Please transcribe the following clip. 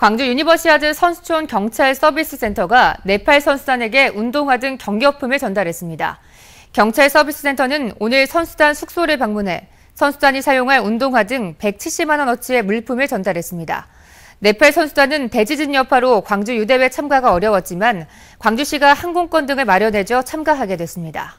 광주 유니버시아드 선수촌 경찰 서비스 센터가 네팔 선수단에게 운동화 등 경기용품을 전달했습니다. 경찰 서비스 센터는 오늘 선수단 숙소를 방문해 선수단이 사용할 운동화 등 170만 원어치의 물품을 전달했습니다. 네팔 선수단은 대지진 여파로 광주 유대회 참가가 어려웠지만 광주시가 항공권 등을 마련해줘 참가하게 됐습니다.